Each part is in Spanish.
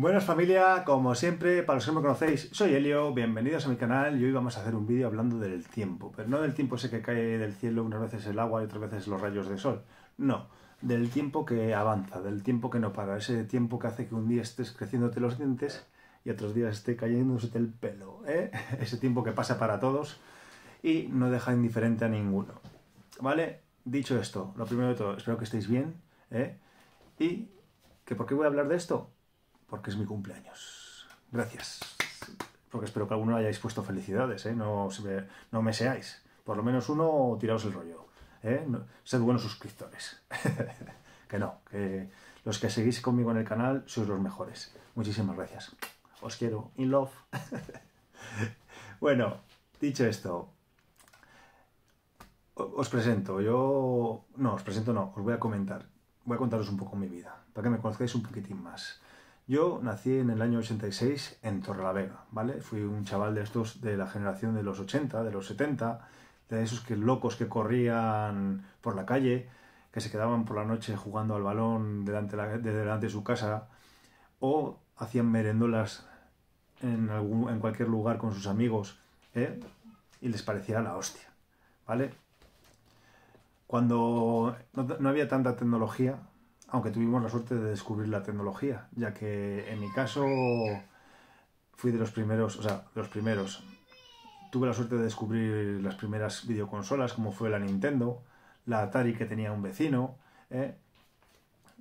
Buenas familia, como siempre, para los que no me conocéis, soy Helio, bienvenidos a mi canal y hoy vamos a hacer un vídeo hablando del tiempo, pero no del tiempo ese que cae del cielo unas veces el agua y otras veces los rayos de sol, no, del tiempo que avanza, del tiempo que no para, ese tiempo que hace que un día estés creciéndote los dientes y otros días esté cayéndose el pelo, ¿eh? ese tiempo que pasa para todos y no deja indiferente a ninguno, ¿vale? Dicho esto, lo primero de todo, espero que estéis bien, ¿eh? Y que ¿por qué voy a hablar de esto? porque es mi cumpleaños. Gracias. Porque espero que alguno hayáis puesto felicidades, ¿eh? no, me, no me seáis. Por lo menos uno, tiraos el rollo. ¿eh? sed buenos suscriptores. que no, que los que seguís conmigo en el canal sois los mejores. Muchísimas gracias. Os quiero. In love. bueno, dicho esto, os presento. Yo... No, os presento no, os voy a comentar. Voy a contaros un poco mi vida, para que me conozcáis un poquitín más. Yo nací en el año 86 en Torrelavega, ¿vale? Fui un chaval de estos de la generación de los 80, de los 70, de esos que locos que corrían por la calle, que se quedaban por la noche jugando al balón delante, de delante de su casa o hacían merendolas en, algún, en cualquier lugar con sus amigos ¿eh? y les parecía la hostia, ¿vale? Cuando no había tanta tecnología, aunque tuvimos la suerte de descubrir la tecnología, ya que en mi caso fui de los primeros, o sea, los primeros. Tuve la suerte de descubrir las primeras videoconsolas, como fue la Nintendo, la Atari que tenía un vecino, ¿eh?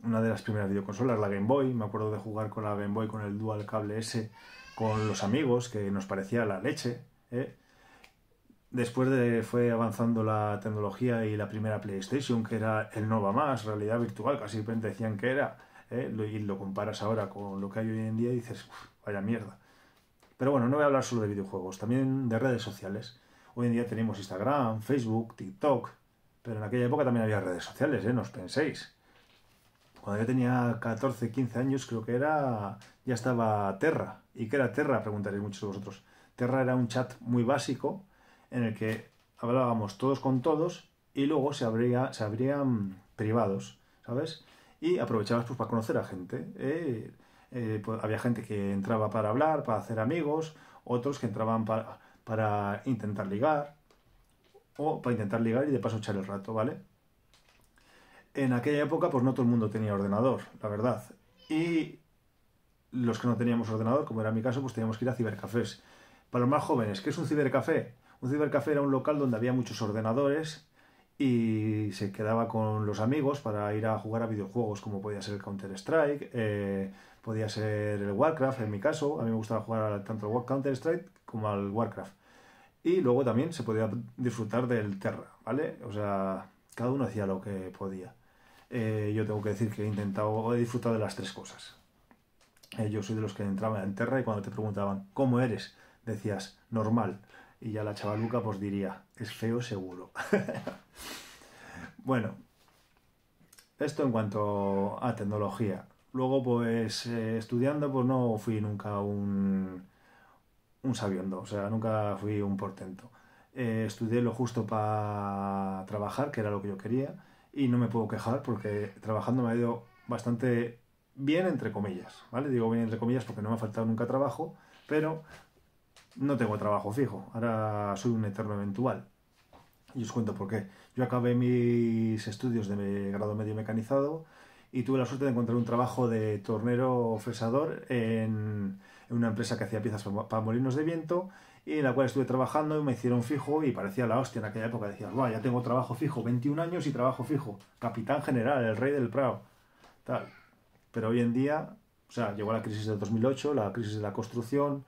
una de las primeras videoconsolas, la Game Boy. Me acuerdo de jugar con la Game Boy con el dual cable S con los amigos, que nos parecía la leche. ¿eh? Después de, fue avanzando la tecnología y la primera PlayStation, que era el Nova Más, realidad virtual, casi decían que era, ¿eh? y lo comparas ahora con lo que hay hoy en día y dices, vaya mierda. Pero bueno, no voy a hablar solo de videojuegos, también de redes sociales. Hoy en día tenemos Instagram, Facebook, TikTok, pero en aquella época también había redes sociales, ¿eh? no penséis. Cuando yo tenía 14, 15 años, creo que era. ya estaba Terra. ¿Y qué era Terra? Preguntaréis muchos de vosotros. Terra era un chat muy básico en el que hablábamos todos con todos y luego se, se abrían privados, ¿sabes? Y aprovechabas pues, para conocer a gente. ¿eh? Eh, pues, había gente que entraba para hablar, para hacer amigos, otros que entraban para, para intentar ligar, o para intentar ligar y de paso echar el rato, ¿vale? En aquella época, pues no todo el mundo tenía ordenador, la verdad. Y los que no teníamos ordenador, como era mi caso, pues teníamos que ir a cibercafés. Para los más jóvenes, ¿qué es un cibercafé? Un cibercafé era un local donde había muchos ordenadores y se quedaba con los amigos para ir a jugar a videojuegos como podía ser el Counter-Strike, eh, podía ser el Warcraft en mi caso, a mí me gustaba jugar tanto al Counter-Strike como al Warcraft. Y luego también se podía disfrutar del Terra, ¿vale? O sea, cada uno hacía lo que podía. Eh, yo tengo que decir que he intentado, he disfrutado de las tres cosas. Eh, yo soy de los que entraban en Terra y cuando te preguntaban, ¿cómo eres? Decías, normal. Y ya la chavaluca pues diría, es feo seguro. bueno, esto en cuanto a tecnología. Luego pues eh, estudiando pues no fui nunca un, un sabiendo, o sea, nunca fui un portento. Eh, estudié lo justo para trabajar, que era lo que yo quería, y no me puedo quejar porque trabajando me ha ido bastante bien, entre comillas, ¿vale? Digo bien, entre comillas, porque no me ha faltado nunca trabajo, pero no tengo trabajo fijo, ahora soy un eterno eventual. Y os cuento por qué. Yo acabé mis estudios de grado medio mecanizado y tuve la suerte de encontrar un trabajo de tornero fresador en, una empresa que hacía piezas para molinos de viento y en la cual estuve trabajando y me hicieron fijo y parecía la hostia en aquella época. Decía, guau, ya tengo trabajo fijo, 21 años y trabajo fijo, capitán general, el rey del Prado, tal. Pero hoy en día, o sea, llegó la crisis del 2008, la crisis de la construcción,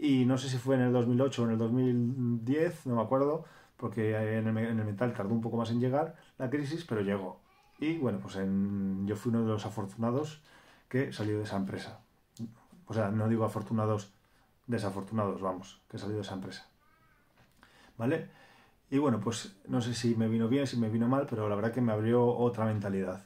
y no sé si fue en el 2008 o en el 2010, no me acuerdo, porque en el, en metal tardó un poco más en llegar la crisis, pero llegó. Y bueno, pues yo fui uno de los afortunados que salió de esa empresa. O sea, no digo afortunados, desafortunados, vamos, que salió de esa empresa. ¿Vale? Y bueno, pues no sé si me vino bien, si me vino mal, pero la verdad que me abrió otra mentalidad.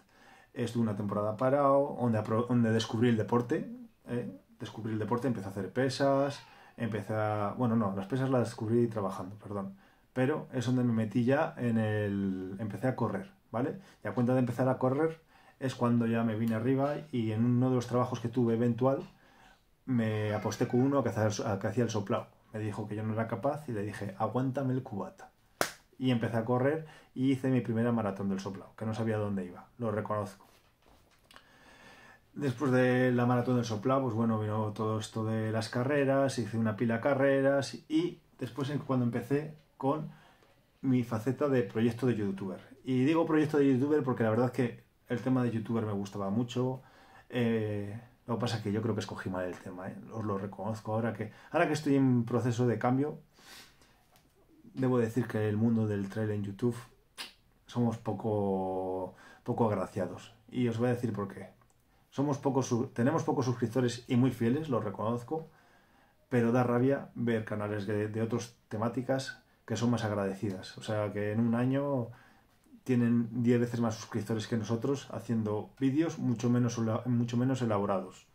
Estuve una temporada parado, donde, donde descubrí el deporte. ¿eh? Descubrí el deporte, empecé a hacer pesas, empecé a... Bueno, no, las pesas las descubrí trabajando, perdón. Pero es donde me metí ya en el... Empecé a correr, ¿vale? Y a cuenta de empezar a correr es cuando ya me vine arriba y en uno de los trabajos que tuve eventual me aposté con uno que hacía el soplao. Me dijo que yo no era capaz y le dije, aguántame el cubata. Y empecé a correr y hice mi primera maratón del soplao, que no sabía dónde iba, lo reconozco. Después de la maratón del Sopla, pues bueno, vino todo esto de las carreras, hice una pila de carreras y después cuando empecé con mi faceta de proyecto de youtuber. Y digo proyecto de youtuber porque la verdad es que el tema de youtuber me gustaba mucho. Eh, lo que pasa es que yo creo que escogí mal el tema, ¿eh? os lo reconozco. Ahora que, ahora que estoy en proceso de cambio, debo decir que el mundo del trail en YouTube somos poco, poco agraciados. Y os voy a decir por qué. Somos pocos, tenemos pocos suscriptores y muy fieles, lo reconozco, pero da rabia ver canales de, otras temáticas que son más agradecidas. O sea, que en un año tienen 10 veces más suscriptores que nosotros haciendo vídeos mucho menos, mucho menos elaborados.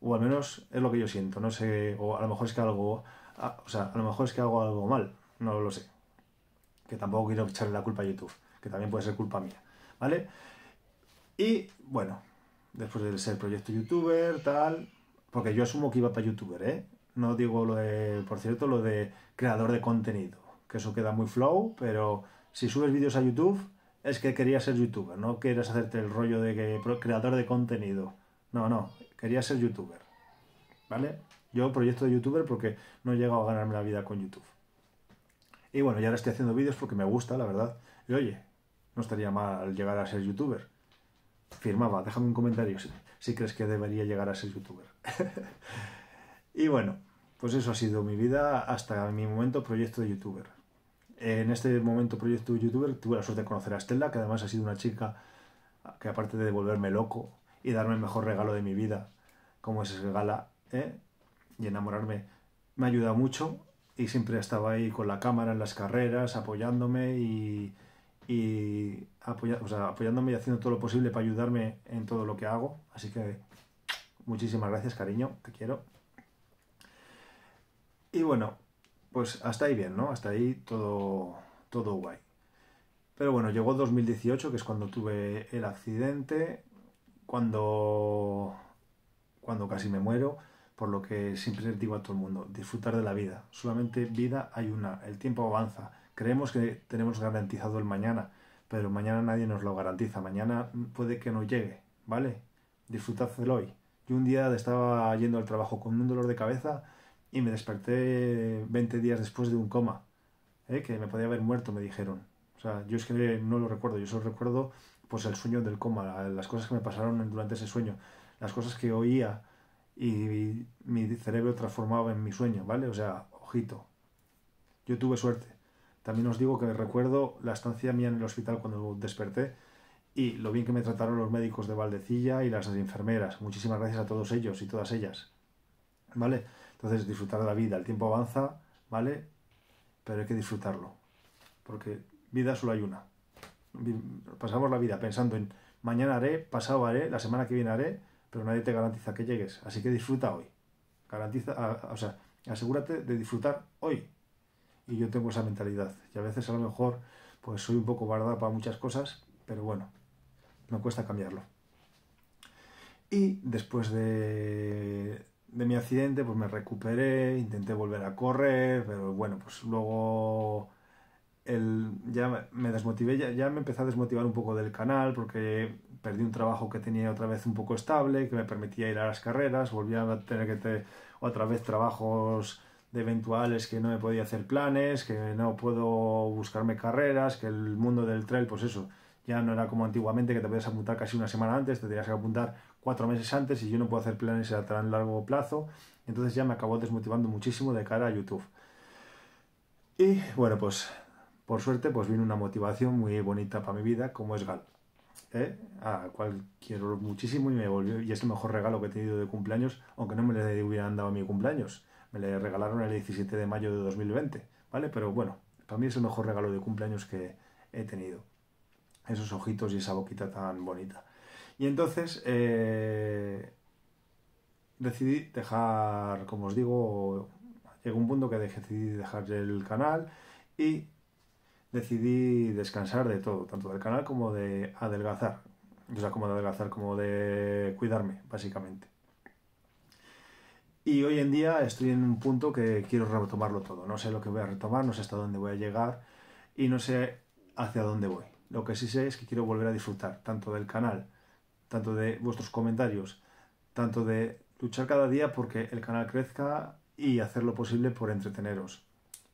O al menos es lo que yo siento, no sé, o a lo mejor es que algo, sea, a lo mejor es que hago algo mal, no lo sé. Que tampoco quiero echarle la culpa a YouTube, que también puede ser culpa mía, ¿vale? Y bueno, después de ser proyecto youtuber, tal, porque yo asumo que iba para youtuber, ¿eh? No digo lo de, por cierto, lo de creador de contenido, que eso queda muy flow, pero si subes vídeos a YouTube es que querías ser youtuber, no quieres hacerte el rollo de creador de contenido. No, no, quería ser youtuber. ¿Vale? Yo proyecto de youtuber porque no he llegado a ganarme la vida con YouTube. Y bueno, ya ahora estoy haciendo vídeos porque me gusta, la verdad. Y oye, no estaría mal llegar a ser youtuber firmaba, déjame un comentario si, crees que debería llegar a ser youtuber. y bueno, pues eso ha sido mi vida hasta mi momento proyecto de youtuber. En este momento proyecto de youtuber tuve la suerte de conocer a Estela, que además ha sido una chica que aparte de volverme loco y darme el mejor regalo de mi vida, como es regala gala, ¿eh? y enamorarme, me ha ayudado mucho y siempre estaba ahí con la cámara en las carreras, apoyándome y y apoyándome y haciendo todo lo posible para ayudarme en todo lo que hago. Así que muchísimas gracias, cariño, te quiero. Y bueno, pues hasta ahí bien, ¿no? Hasta ahí todo, todo guay. Pero bueno, llegó 2018, que es cuando tuve el accidente, cuando, cuando casi me muero, por lo que siempre digo a todo el mundo, disfrutar de la vida. Solamente vida hay una, el tiempo avanza Creemos que tenemos garantizado el mañana, pero mañana nadie nos lo garantiza. Mañana puede que no llegue, ¿vale? Disfrutad hoy. Yo un día estaba yendo al trabajo con un dolor de cabeza y me desperté 20 días después de un coma, ¿eh? que me podía haber muerto, me dijeron. O sea, yo es que no lo recuerdo, yo solo recuerdo pues el sueño del coma, las cosas que me pasaron durante ese sueño, las cosas que oía y mi cerebro transformaba en mi sueño, ¿vale? O sea, ojito, yo tuve suerte. También os digo que recuerdo la estancia mía en el hospital cuando desperté y lo bien que me trataron los médicos de Valdecilla y las enfermeras. Muchísimas gracias a todos ellos y todas ellas. ¿Vale? Entonces, disfrutar de la vida. El tiempo avanza, ¿vale? Pero hay que disfrutarlo. Porque vida solo hay una. Pasamos la vida pensando en mañana haré, pasado haré, la semana que viene haré, pero nadie te garantiza que llegues. Así que disfruta hoy. Garantiza, o sea, asegúrate de disfrutar hoy y yo tengo esa mentalidad. Y a veces a lo mejor pues soy un poco guardada para muchas cosas, pero bueno, me cuesta cambiarlo. Y después de, mi accidente, pues me recuperé, intenté volver a correr, pero bueno, pues luego ya me desmotivé, ya, me empecé a desmotivar un poco del canal porque perdí un trabajo que tenía otra vez un poco estable, que me permitía ir a las carreras, volví a tener que otra vez trabajos de eventuales que no me podía hacer planes, que no puedo buscarme carreras, que el mundo del trail, pues eso, ya no era como antiguamente que te podías apuntar casi una semana antes, te tenías que apuntar cuatro meses antes y yo no puedo hacer planes a tan largo plazo. Entonces ya me acabó desmotivando muchísimo de cara a YouTube. Y bueno, pues por suerte pues vino una motivación muy bonita para mi vida como es Gal. ¿eh? a cual quiero muchísimo y me volvió y es el mejor regalo que he tenido de cumpleaños, aunque no me le hubieran dado a mi cumpleaños me le regalaron el 17 de mayo de 2020, ¿vale? Pero bueno, para mí es el mejor regalo de cumpleaños que he tenido. Esos ojitos y esa boquita tan bonita. Y entonces eh, decidí dejar, como os digo, llegó un punto que decidí dejar el canal y decidí descansar de todo, tanto del canal como de adelgazar. O sea, como de adelgazar, como de cuidarme, básicamente. Y hoy en día estoy en un punto que quiero retomarlo todo. No sé lo que voy a retomar, no sé hasta dónde voy a llegar y no sé hacia dónde voy. Lo que sí sé es que quiero volver a disfrutar tanto del canal, tanto de vuestros comentarios, tanto de luchar cada día porque el canal crezca y hacer lo posible por entreteneros.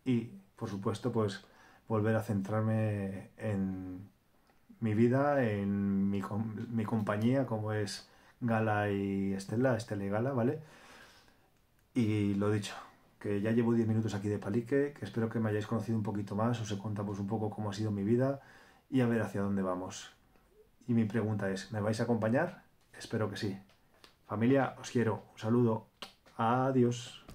Y, por supuesto, pues volver a centrarme en mi vida, en mi, mi compañía, como es Gala y Estela, Estela y Gala, ¿vale? Y lo dicho, que ya llevo 10 minutos aquí de palique, que espero que me hayáis conocido un poquito más, os he contado pues un poco cómo ha sido mi vida y a ver hacia dónde vamos. Y mi pregunta es, ¿me vais a acompañar? Espero que sí. Familia, os quiero. Un saludo. Adiós.